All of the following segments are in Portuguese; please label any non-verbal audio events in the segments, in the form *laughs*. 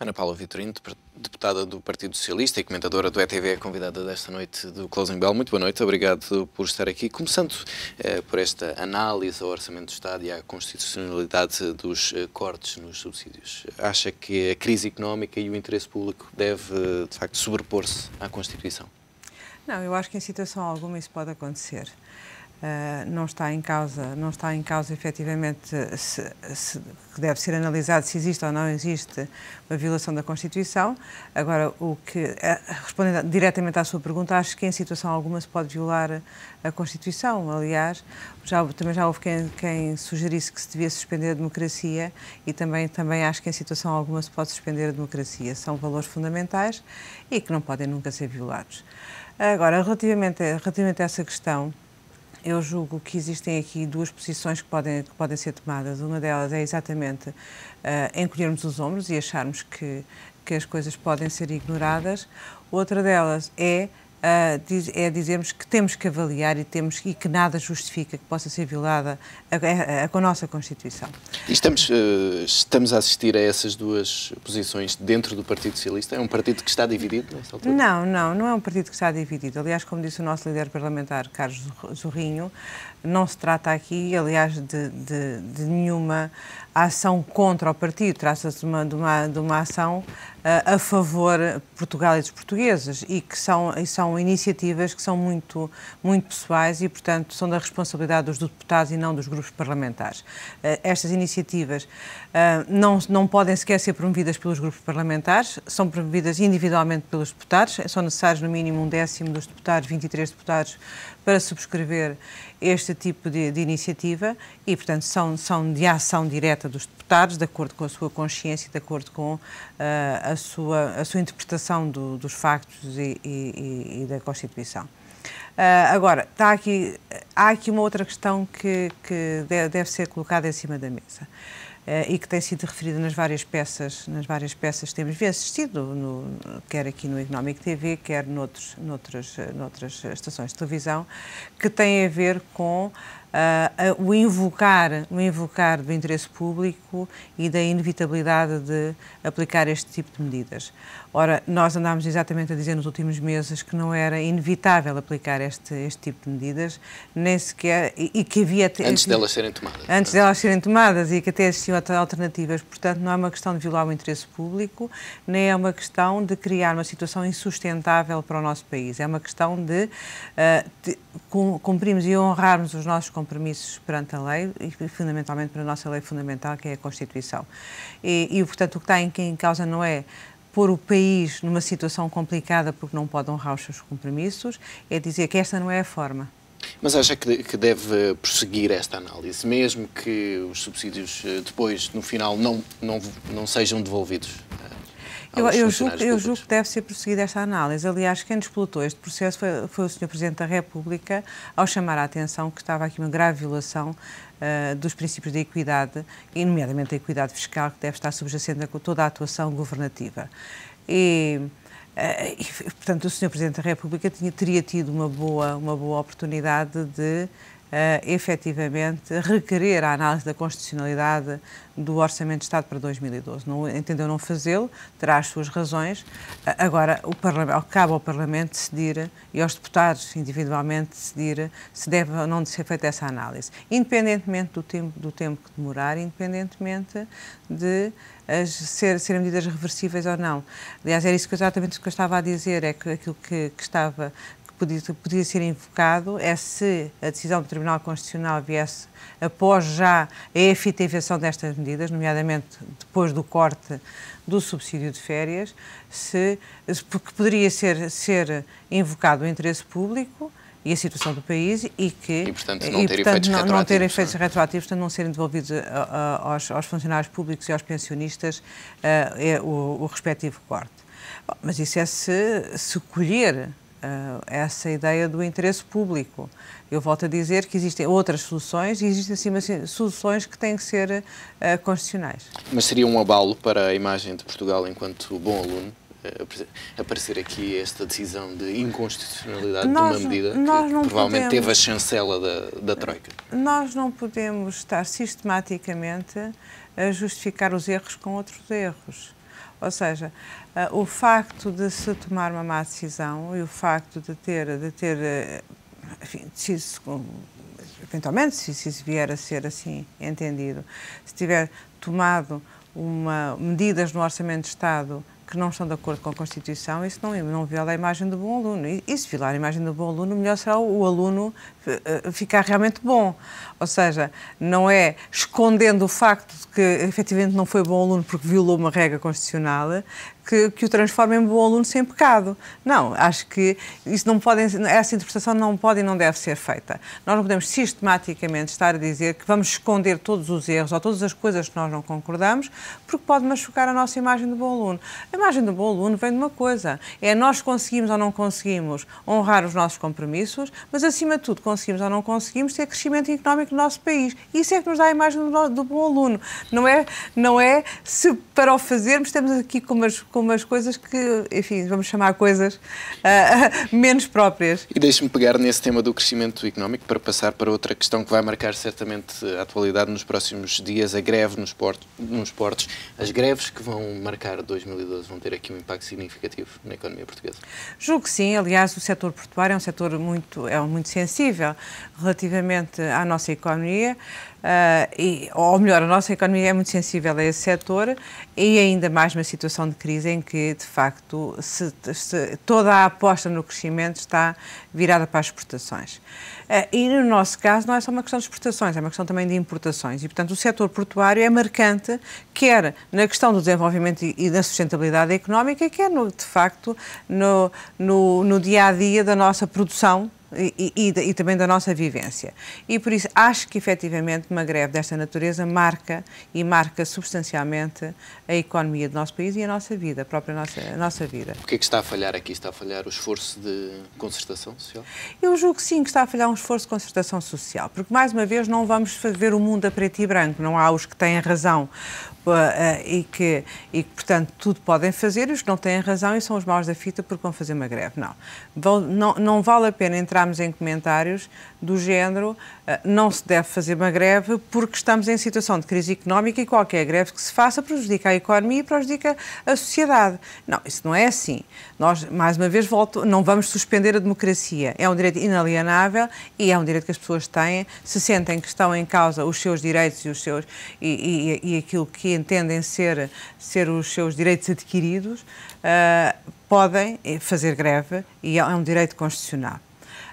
Ana Paula Vitorino, deputada do Partido Socialista e comentadora do ETV, é convidada desta noite do Closing Bell. Muito boa noite, obrigado por estar aqui. Começando eh, por esta análise ao Orçamento do Estado e à constitucionalidade dos eh, cortes nos subsídios. Acha que a crise económica e o interesse público deve, eh, de facto, sobrepor-se à Constituição? Não, eu acho que em situação alguma isso pode acontecer. Ah, não está em causa, não está em causa efetivamente se, se, deve ser analisado se existe ou não existe uma violação da Constituição. Agora, o que ah, respondendo diretamente à sua pergunta, acho que em situação alguma se pode violar a Constituição. Aliás, já, também já houve quem, quem sugerisse que se devia suspender a democracia e também também acho que em situação alguma se pode suspender a democracia. São valores fundamentais e que não podem nunca ser violados. Agora, relativamente relativamente a essa questão eu julgo que existem aqui duas posições que podem, que podem ser tomadas. Uma delas é exatamente uh, encolhermos os ombros e acharmos que, que as coisas podem ser ignoradas. Outra delas é é dizermos que temos que avaliar e, temos, e que nada justifica que possa ser violada a, a, a nossa Constituição. E estamos, eh, estamos a assistir a essas duas posições dentro do Partido Socialista? É um partido que está dividido nesta altura? Não, não, não é um partido que está dividido. Aliás, como disse o nosso líder parlamentar, Carlos Zorrinho, não se trata aqui, aliás, de, de, de nenhuma ação contra o partido, traça se de uma, de uma, de uma ação uh, a favor de Portugal e dos portugueses e que são, e são iniciativas que são muito, muito pessoais e, portanto, são da responsabilidade dos deputados e não dos grupos parlamentares. Uh, estas iniciativas uh, não, não podem sequer ser promovidas pelos grupos parlamentares, são promovidas individualmente pelos deputados, são necessários no mínimo um décimo dos deputados, 23 deputados, para subscrever este tipo de, de, iniciativa e, portanto, são, são de ação direta dos deputados, de acordo com a sua consciência, de acordo com uh, a, sua, a sua interpretação do, dos factos e, e, e da Constituição. Uh, agora, está aqui, há aqui uma outra questão que, que deve ser colocada em cima da mesa. Eh, e que tem sido referida nas várias peças, nas várias peças que temos assistido, no, quer aqui no Economic TV, quer noutros, noutras, eh, noutras estações de televisão, que tem a ver com uh, o, invocar, o invocar do interesse público e da inevitabilidade de aplicar este tipo de medidas. Ora, nós andámos exatamente a dizer nos últimos meses que não era inevitável aplicar este, este tipo de medidas, nem sequer, e, e que havia... Antes delas serem tomadas. Antes delas serem tomadas e que até existiam alternativas. Portanto, não é uma questão de violar o interesse público, nem é uma questão de criar uma situação insustentável para o nosso país. É uma questão de, uh, de cumprirmos e honrarmos os nossos compromissos perante a lei e fundamentalmente para a nossa lei fundamental, que é a Constituição. E, e portanto, o que está em, causa não é pôr o país numa situação complicada porque não pode honrar os seus compromissos, é dizer que esta não é a forma. Mas acha que deve prosseguir esta análise, mesmo que os subsídios eh, depois, no final, não, não, não sejam devolvidos? Eu, eu, julgo, eu julgo, que deve ser prosseguida esta análise. Aliás, quem desplotou este processo foi, foi o Sr. Presidente da República, ao chamar a atenção que estava aqui uma grave violação uh, dos princípios da equidade, e nomeadamente da equidade fiscal, que deve estar subjacente a toda a atuação governativa. E, uh, e portanto, o Sr. Presidente da República tinha, teria tido uma boa, uma boa oportunidade de uh, efetivamente requerer a análise da constitucionalidade do Orçamento de Estado para 2012. Não, entendeu não fazê-lo, terá as suas razões. Uh, agora, o parlamento, cabe ao Parlamento decidir e aos deputados individualmente decidir se deve ou não de ser feita essa análise, independentemente do tempo, do tempo que demorar, independentemente de as, eh, ser, serem medidas reversíveis ou não. Aliás, era isso que exatamente o que eu estava a dizer, é que aquilo que, que estava podia, podia ser invocado é se a decisão do Tribunal Constitucional viesse após já a efetivação destas medidas, nomeadamente depois do corte do subsídio de férias, se, porque poderia ser, ser invocado o interesse público e a situação do país e que e, portanto, não, ter, portanto, efeitos, não, retroativos, não ter efeitos não? É? retroativos, portanto, não serem devolvidos a, eh, a, eh, aos, aos, funcionários públicos e aos pensionistas a, eh, o, o respectivo corte. Bom, mas isso é se, se colher uh, essa ideia do interesse público. Eu volto a dizer que existem outras soluções e existem, sim soluções que têm que ser uh, constitucionais. Mas seria um abalo para a imagem de Portugal enquanto bom aluno? Eh, aparecer aqui esta decisão de inconstitucionalidade nós, de uma medida que provavelmente podemos, teve a chancela da, da Troika. Nós não podemos estar sistematicamente a justificar os erros com outros erros. Ou seja, ah, o facto de se tomar uma má decisão e o facto de ter, de ter ah, enfim, eventualmente, se, se isso vier a ser assim entendido, se tiver tomado uma, medidas no Orçamento de Estado que não estão de acordo com a Constituição, isso não, não viola a imagem do bom aluno. E, e se violar a imagem do bom aluno, melhor será o, o aluno ah, ficar realmente bom. Ou seja, não é escondendo o facto de que efetivamente não foi bom aluno porque violou uma regra constitucional que, que o transforma em bom aluno sem pecado. Não, acho que isso não pode, essa interpretação não pode e não deve ser feita. Nós não podemos sistematicamente estar a dizer que vamos esconder todos os erros ou todas as coisas que nós não concordamos, porque pode machucar a nossa imagem de bom aluno. A imagem de bom aluno vem de uma coisa: é nós conseguimos ou não conseguimos honrar os nossos compromissos, mas acima de tudo conseguimos ou não conseguimos ter crescimento económico no nosso país. Isso é que nos dá a imagem do, do bom aluno. Não é, não é se para o fazermos temos aqui como com umas coisas que, enfim, vamos chamar coisas uh, *laughs* menos próprias. E deixe-me pegar nesse tema do crescimento económico para passar para outra questão que vai marcar certamente a atualidade nos próximos dias, a greve nos, portos, nos portos. As greves que vão marcar 2012 vão ter aqui um impacto significativo na economia portuguesa? Julgo que sim. Aliás, o setor portuário é um setor muito, é muito sensível relativamente à nossa economia. Uh, e, ou melhor, a nossa economia é muito sensível a esse setor e ainda mais numa situação de crise em que, de facto, se, se, toda a aposta no crescimento está virada para as exportações. Uh, e no nosso caso não é só uma questão de exportações, é uma questão também de importações. E, portanto, o setor portuário é marcante, quer na questão do desenvolvimento e, e da sustentabilidade económica, quer, no, de facto, no, no, no dia a dia da nossa produção e, e, e, também da nossa vivência. E por isso acho que efetivamente uma greve desta natureza marca e marca substancialmente a economia do nosso país e a nossa vida, a própria nossa, a nossa vida. O que é que está a falhar aqui? Está a falhar o esforço de concertação social? Eu julgo que sim que está a falhar um esforço de concertação social, porque mais uma vez não vamos ver o mundo a preto e branco, não há os que têm razão. Eh, e, que, e que, portanto, tudo podem fazer e os que não têm razão e são os maus da fita porque vão fazer uma greve. Não. Não, não vale a pena entrarmos em comentários do género eh, não se deve fazer uma greve porque estamos em situação de crise económica e qualquer greve que se faça prejudica a economia e prejudica a sociedade. Não, isso não é assim. Nós, mais uma vez, volto, não vamos suspender a democracia. É um direito inalienável e é um direito que as pessoas têm, se sentem que estão em causa os seus direitos e, os seus, e, e, e aquilo que entendem ser, ser os seus direitos adquiridos, uh, podem eh, fazer greve e é um direito constitucional.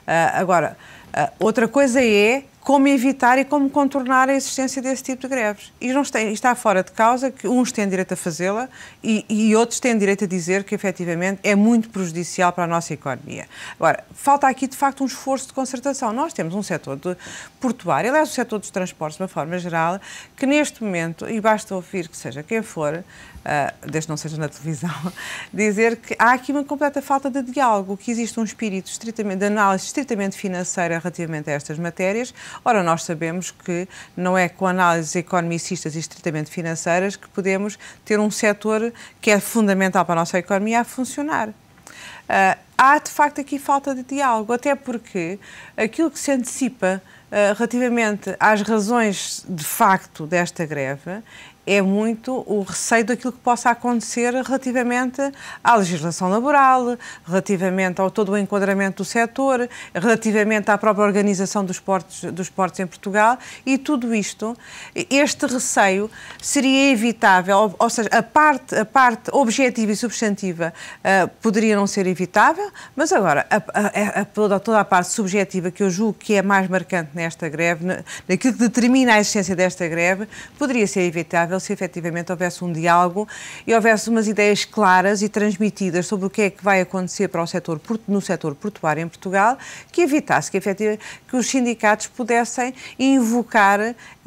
Uh, agora, ah, outra coisa é como evitar e como contornar a existência desse tipo de greves. E não está, está fora de causa que uns têm direito a fazê-la e, e, outros têm direito a dizer que, efetivamente, é muito prejudicial para a nossa economia. Agora, falta aqui, de facto, um esforço de concertação. Nós temos um setor de portuário, aliás, o setor dos transportes, de uma forma geral, que neste momento, e basta ouvir que seja quem for, uh, desde não seja na televisão, *laughs* dizer que há aqui uma completa falta de diálogo, que existe um espírito estritamente, de análise estritamente financeira relativamente a estas matérias, Ora, nós sabemos que não é com análises economicistas e estritamente financeiras que podemos ter um setor que é fundamental para a nossa economia a funcionar. Uh, há de facto aqui falta de diálogo, até porque aquilo que se antecipa uh, relativamente às razões de facto desta greve é muito o receio daquilo que possa acontecer relativamente à legislação laboral, relativamente ao todo o enquadramento do setor, relativamente à própria organização dos portos, dos portos em Portugal e tudo isto, este receio seria evitável, ou, ou seja, a parte, a parte objetiva e substantiva uh, poderia não ser evitável, mas agora a, a, a, toda, toda a parte subjetiva que eu julgo que é mais marcante nesta greve, naquilo que determina a existência desta greve, poderia ser evitável se efetivamente houvesse um diálogo e houvesse umas ideias claras e transmitidas sobre o que é que vai acontecer para o setor, no setor portuário em Portugal, que evitasse que, que os sindicatos pudessem invocar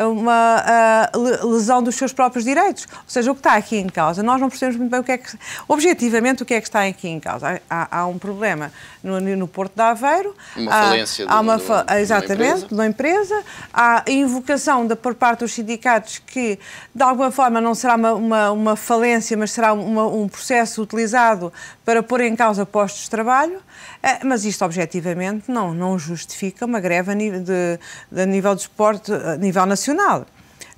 uma uh, lesão dos seus próprios direitos. Ou seja, o que está aqui em causa, nós não percebemos muito bem o que é que, objetivamente, o que é que está aqui em causa. Há, há um problema no, no Porto de Aveiro. Uma há, falência há, de, uma, fa Exatamente, de uma empresa. Há a invocação da, por parte dos sindicatos que, de alguma forma, não será uma, uma, uma falência, mas será uma, um processo utilizado para pôr em causa postos de trabalho. Eh, mas isto, objetivamente, não, não justifica uma greve a nível, de, de a nível de esporte, a nível nacional Nacional.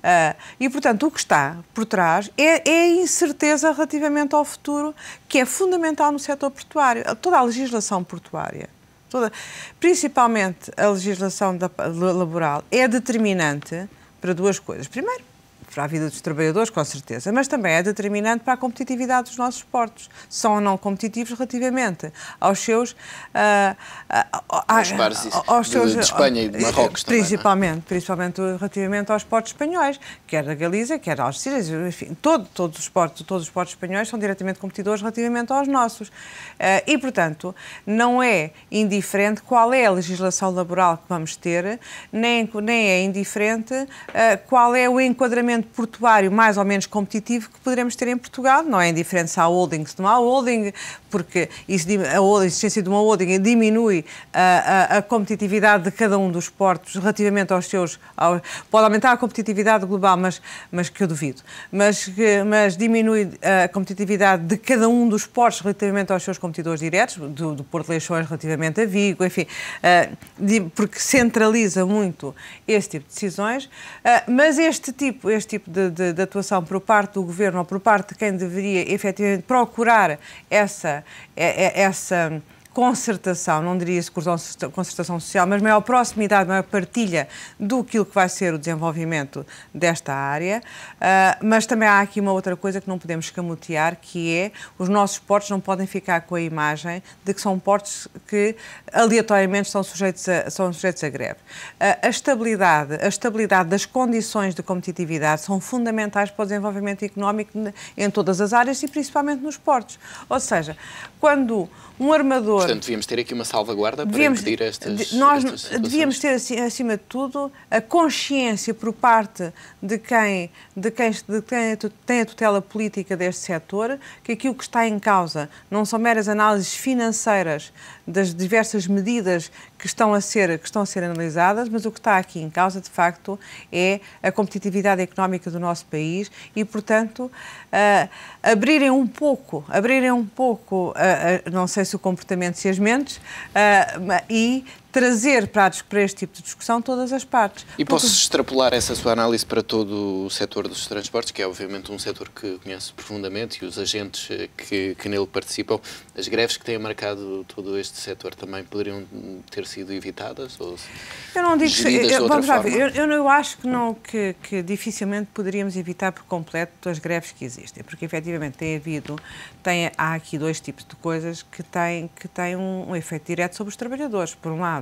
Uh, e, portanto, o que está por trás é, é, a incerteza relativamente ao futuro, que é fundamental no setor portuário. Toda a legislação portuária, toda, principalmente a legislação da, laboral, é determinante para duas coisas. Primeiro, para a vida dos trabalhadores, com certeza, mas também é determinante para a competitividade dos nossos portos. São ou não competitivos relativamente aos seus. Uh, uh, aos aos de, seus, de Espanha e de ah, Marrocos é? principalmente, também, é? Principalmente relativamente aos portos espanhóis, quer da Galiza, quer da Algeciras, enfim, todo, todos, os portos, todos os portos espanhóis são diretamente competidores relativamente aos nossos. Uh, e, portanto, não é indiferente qual é a legislação laboral que vamos ter, nem, nem é indiferente uh, qual é o enquadramento portuário mais ou menos competitivo que poderemos ter em Portugal. Não é indiferente se há holding, se não há holding, porque isso, a existência de uma holding diminui a, a, a, competitividade de cada um dos portos relativamente aos seus. Ao, pode aumentar a competitividade global, mas, mas que eu duvido. Mas, mas diminui a competitividade de cada um dos portos relativamente aos seus competidores diretos, do, do Porto de Leixões relativamente a Vigo, enfim, uh, eh, de, porque centraliza muito esse tipo de decisões. Uh, mas este tipo, este tipo de, de, de, atuação por parte do governo ou por parte de quem deveria efetivamente procurar essa, é, é, essa concertação, não diria se concertação social, mas maior proximidade, maior partilha do que vai ser o desenvolvimento desta área. Uh, mas também há aqui uma outra coisa que não podemos escamotear, que é os nossos portos não podem ficar com a imagem de que são portos que aleatoriamente são sujeitos a, são sujeitos a greve. Uh, a estabilidade, a estabilidade das condições de competitividade são fundamentais para o desenvolvimento económico em todas as áreas e principalmente nos portos. Ou seja, quando um armador favor. Portanto, devíamos ter aqui uma salvaguarda devíamos, para impedir estas. Nós estas devíamos ter, assim, acima de tudo, a consciência por parte de quem, de quem, de quem é tem a tutela política deste setor que aquilo que está em causa não são meras análises financeiras das diversas medidas que estão a ser, que estão a ser analisadas, mas o que está aqui em causa, de facto, é a competitividade económica do nosso país e, portanto, uh, abrirem um pouco, abrirem um pouco, uh, uh, não sei se o comportamento Mendes ah, e uh, e trazer para, para este tipo de discussão todas as partes. E porque... posso extrapolar essa sua análise para todo o setor dos transportes, que é obviamente um setor que conheço profundamente e os agentes eh, que, que nele participam. As greves que têm marcado todo este setor também poderiam ter sido evitadas? Ou eu não digo que. Eu, vamos lá ver, eu, eu, eu, acho que, não, que, que dificilmente poderíamos evitar por completo as greves que existem, porque efetivamente tem havido. Tem, há aqui dois tipos de coisas que têm, que têm um, um efeito direto sobre os trabalhadores. Por um lado,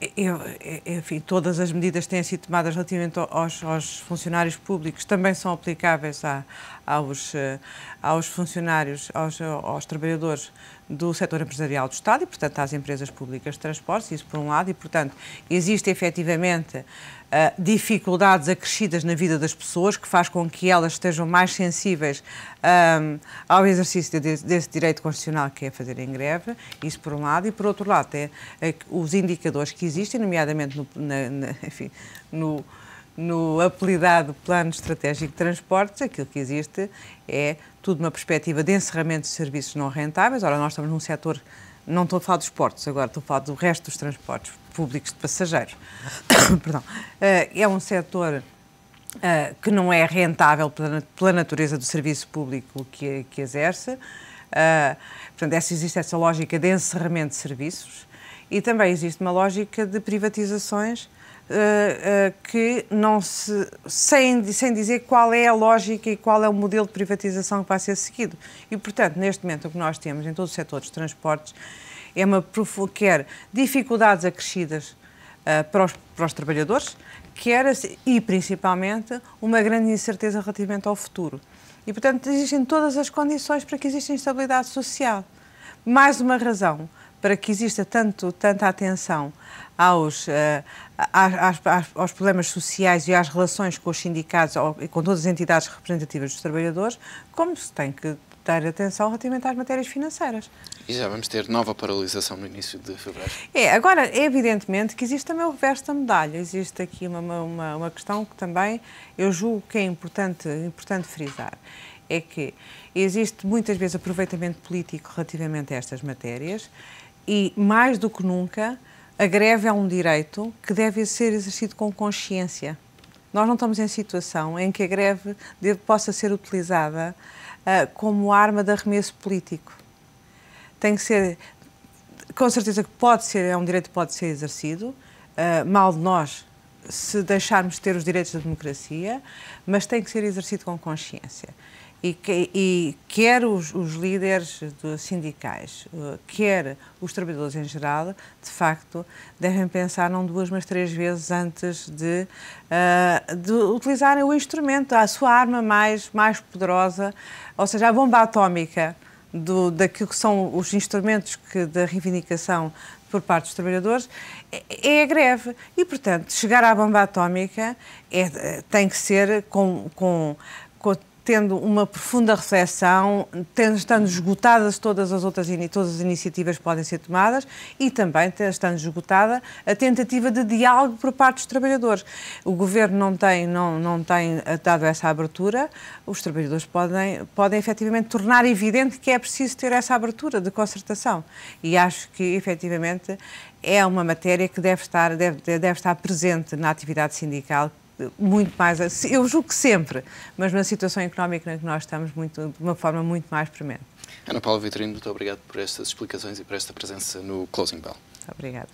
eh, eu, eh, enfim, todas as medidas que têm sido tomadas relativamente aos, aos funcionários públicos também são aplicáveis à, aos, eh, aos funcionários, aos, aos trabalhadores do setor empresarial do Estado e, portanto, às empresas públicas de transportes, isso por um lado, e, portanto, existe efetivamente Uh, dificuldades acrescidas na vida das pessoas, que faz com que elas estejam mais sensíveis um, ehm, ao exercício de, desse direito constitucional que é fazer em greve, isso por um lado, e por outro lado, tem, eh, os indicadores que existem, nomeadamente no, na, na, enfim, no no apelidado Plano Estratégico de Transportes, aquilo que existe é tudo uma perspectiva de encerramento de serviços não rentáveis. Ora, nós estamos num setor, não estou a falar dos portos agora, estou a falar do resto dos transportes públicos de passageiros. *coughs* Perdão. Eh, é um setor eh, que não é rentável pela natureza do serviço público que, que exerce. Eh, portanto, essa, existe essa lógica de encerramento de serviços e também existe uma lógica de privatizações uh, que não se. Sem, sem dizer qual é a lógica e qual é o modelo de privatização que vai ser seguido. E, portanto, neste momento, o que nós temos em todo o setor dos transportes é uma. quer dificuldades acrescidas uh, para, os, para os trabalhadores, quer assim, e principalmente uma grande incerteza relativamente ao futuro. E, portanto, existem todas as condições para que exista instabilidade social. Mais uma razão para que exista tanto, tanta atenção aos, uh, às, às, aos problemas sociais e às relações com os sindicatos e com todas as entidades representativas dos trabalhadores, como se tem que dar atenção relativamente às matérias financeiras. E já vamos ter nova paralisação no início de fevereiro. É, agora, é evidentemente que existe também o reverso da medalha. Existe aqui uma, uma, uma questão que também eu julgo que é importante, importante frisar. É que existe muitas vezes aproveitamento político relativamente a estas matérias e, mais do que nunca, a greve é um direito que deve ser exercido com consciência. Nós não estamos em situação em que a greve deve, possa ser utilizada uh, como arma de arremesso político. Tem que ser, com certeza que pode ser, é um direito que pode ser exercido, uh, mal de nós se deixarmos ter os direitos da democracia, mas tem que ser exercido com consciência. E, que, e quer os, os líderes sindicais, eh, quer os trabalhadores em geral, de facto, devem pensar não duas, mas três vezes antes de, uh, de utilizarem o instrumento, a sua arma mais, mais poderosa, ou seja, a bomba atómica do, daquilo que são os instrumentos que, da reivindicação por parte dos trabalhadores, é, é a greve. E, portanto, chegar à bomba atómica é, eh, tem que ser com, com tendo uma profunda reflexão, tendo, estando esgotadas todas as outras todas as iniciativas que podem ser tomadas e também estando esgotada a tentativa de diálogo por parte dos trabalhadores. O governo não tem, não, não tem eh, dado essa abertura, os trabalhadores podem, podem efetivamente tornar evidente que é preciso ter essa abertura de concertação e acho que efetivamente é uma matéria que deve estar, deve, deve estar presente na atividade sindical muito mais, eu julgo que sempre, mas na situação económica em que nós estamos muito, de uma forma muito mais premente. Ana Paula Vitorino, muito obrigado por estas explicações e por esta presença no Closing Bell. Obrigada.